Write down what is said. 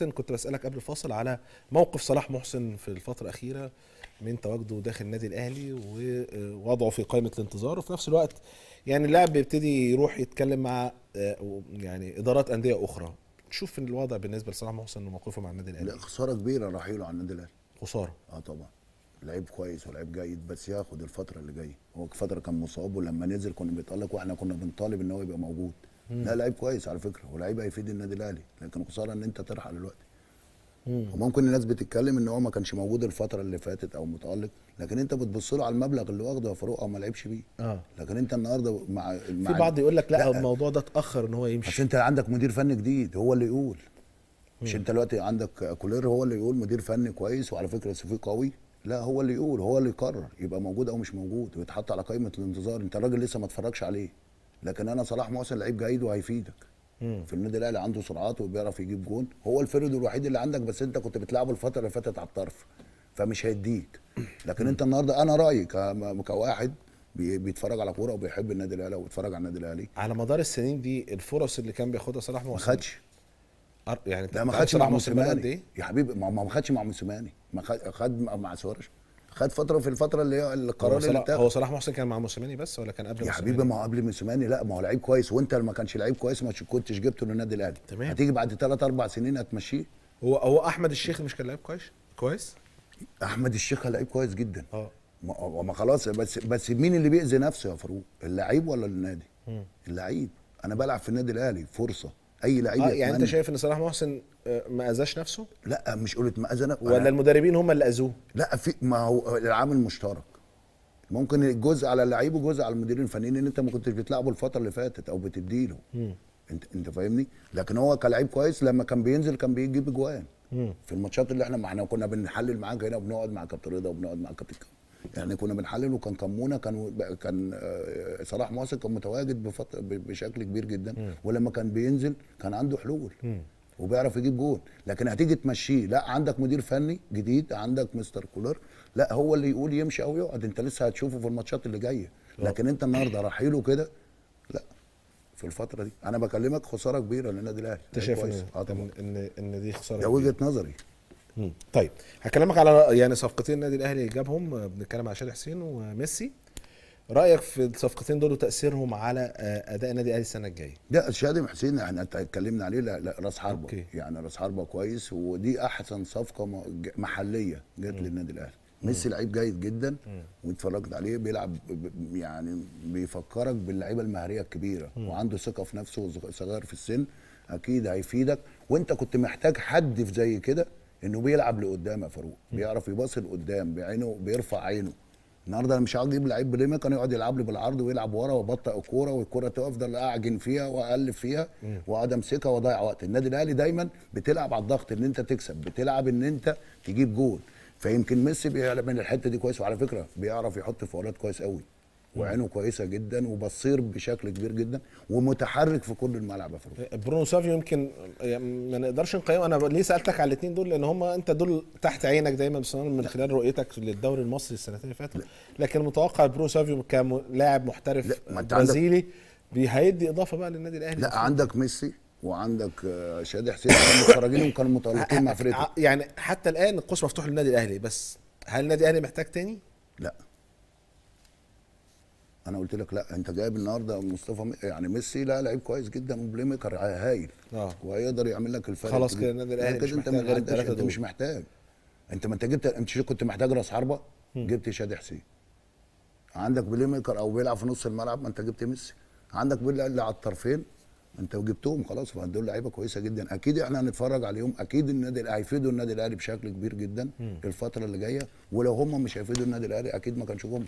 كابتن كنت بسالك قبل الفاصل على موقف صلاح محسن في الفتره الاخيره من تواجده داخل النادي الاهلي ووضعه في قائمه الانتظار وفي نفس الوقت يعني اللاعب بيبتدي يروح يتكلم مع آه، يعني ادارات انديه اخرى تشوف ان الوضع بالنسبه لصلاح محسن وموقفه مع النادي الاهلي لا خساره كبيره رحيله عن النادي الاهلي خساره اه طبعا لعيب كويس ولعيب جيد بس ياخد الفتره اللي جايه هو فتره كان مصاب ولما نزل كنا بيتقال لك واحنا كنا بنطالب ان هو يبقى موجود لا لعيب كويس على فكره ولعيب هيفيد النادي الاهلي لكن خساره ان انت ترحل دلوقتي وممكن الناس بتتكلم ان هو ما كانش موجود الفتره اللي فاتت او متالق لكن انت بتبص له على المبلغ اللي واخده يا فاروق او ما لعبش بيه آه. لكن انت النهارده مع, مع في بعض يقول لك لا, لا الموضوع ده اتاخر ان هو يمشي عشان انت عندك مدير فني جديد هو اللي يقول مش انت دلوقتي عندك كولير هو اللي يقول مدير فني كويس وعلى فكره سيفي قوي لا هو اللي يقول هو اللي يقرر يبقى موجود او مش موجود ويتحط على قائمه الانتظار انت الراجل لسه ما اتفرجش عليه لكن انا صلاح محسن لعيب جيد وهيفيدك في النادي الاهلي عنده سرعات وبيعرف يجيب جون هو الفرد الوحيد اللي عندك بس انت كنت بتلعبه الفتره اللي فاتت على الطرف فمش هيديك لكن انت النهارده انا رايي كواحد بيتفرج على كوره وبيحب النادي الاهلي وبيتفرج على النادي الاهلي على مدار السنين دي الفرص اللي كان بياخدها صلاح محسن يعني ما خدش يعني ده ما خدش مع موسيماني إيه؟ يا حبيبي ما خدش مع موسيماني ما خد مع سوارش خد فتره في الفتره اللي هي القرار هو اللي بتاع هو صلاح محسن كان مع موسيماني بس ولا كان قبل يا حبيبي ما هو قبل موسيماني لا ما هو لعيب كويس وانت لما كانش لعيب كويس ما كنتش جبته للنادي الاهلي تمام هتيجي بعد ثلاث اربع سنين هتمشيه هو هو احمد الشيخ مش كان لعيب كويس كويس احمد الشيخ لعيب كويس جدا اه ما خلاص بس بس مين اللي بيأذي نفسه يا فاروق اللعيب ولا النادي اللعيب انا بلعب في النادي الاهلي فرصه اي لعيب آه يعني انت شايف ان صلاح محسن آه، ما اذاش نفسه؟ لا مش قلت ما اذى نفسه ولا المدربين هم اللي اذوه؟ لا في ما هو العامل مشترك ممكن الجزء على اللعيب وجزء على المديرين الفنيين ان انت ما كنتش بتلعبه الفتره اللي فاتت او بتديله م. انت انت فاهمني؟ لكن هو كلاعب كويس لما كان بينزل كان بيجيب اجوان في الماتشات اللي احنا معنا احنا كنا بنحلل معاك هنا وبنقعد مع كابتن رضا وبنقعد مع كابتن يعني كنا بنحلل وكان كمونه كان كان آه، صلاح مواصل كان متواجد بشكل كبير جدا م. ولما كان بينزل كان عنده حلول م. وبيعرف يجيب جول لكن هتيجي تمشيه لا عندك مدير فني جديد عندك مستر كولر لا هو اللي يقول يمشي او يقعد انت لسه هتشوفه في الماتشات اللي جايه آه. لكن انت النهارده رحيله كده لا في الفتره دي انا بكلمك خساره كبيره للنادي الاهلي انت شايف ان آه، ان ان دي خساره ده وجهه نظري طيب هكلمك على يعني صفقتين النادي الاهلي جابهم آه، بنتكلم على شادي حسين وميسي رايك في الصفقتين دول وتاثيرهم على آه، اداء النادي الاهلي السنه الجايه لا شادي حسين احنا اتكلمنا عليه لا, لا راس حربه أوكي. يعني راس حربه كويس ودي احسن صفقه محليه جت للنادي الاهلي ميسي لعيب جيد جدا واتفرجت عليه بيلعب يعني بيفكرك باللعيبه المهاريه الكبيره مم. وعنده ثقه في نفسه صغير في السن اكيد هيفيدك وانت كنت محتاج حد في زي كده انه بيلعب لقدام يا فاروق بيعرف يباصي لقدام بعينه بيرفع عينه النهارده انا مش عاوز اجيب لعيب بريمه كان يقعد يلعب لي بالعرض ويلعب ورا وابطئ الكوره والكوره تفضل اعجن فيها واقلب فيها واقعد امسكها واضيع وقت النادي الاهلي دايما بتلعب على الضغط ان انت تكسب بتلعب ان انت تجيب جول فيمكن ميسي بيعمل الحته دي كويس وعلى فكره بيعرف يحط فاولات كويس قوي وعينه كويسه جدا وبصير بشكل كبير جدا ومتحرك في كل الملعب افريقيا برونو سافيو يمكن يعني ما نقدرش نقيمه انا ليه سالتك على الاثنين دول لان هم انت دول تحت عينك دايما من خلال رؤيتك للدوري المصري السنتين اللي فاتت لكن متوقع برونو سافيو كلاعب محترف برازيلي هيدي اضافه بقى للنادي الاهلي لا عندك ميسي وعندك آه، شادي حسين كانوا متفرجين وكانوا متالقين مع فرقتهم يعني حتى الان القوس مفتوح للنادي الاهلي بس هل النادي الاهلي محتاج تاني؟ لا انا قلت لك لا انت جايب النهارده مصطفى يعني ميسي لا لعيب كويس جدا وبلاي ميكر هايل اه وهيقدر يعمل لك الفرق خلاص كده النادي الاهلي مش محتاج انت, الثلاثه مش محتاج انت ما انت جبت انت كنت محتاج راس حربه جبت شادي حسين عندك بلاي ميكر او بيلعب في نص الملعب ما انت جبت ميسي عندك بيلعب على الطرفين انت جبتهم خلاص فدول لعيبه كويسه جدا اكيد احنا هنتفرج عليهم اكيد النادي الاهلي هيفيدوا النادي الاهلي بشكل كبير جدا الفتره اللي جايه ولو هم مش هيفيدوا النادي الاهلي اكيد ما كانش جم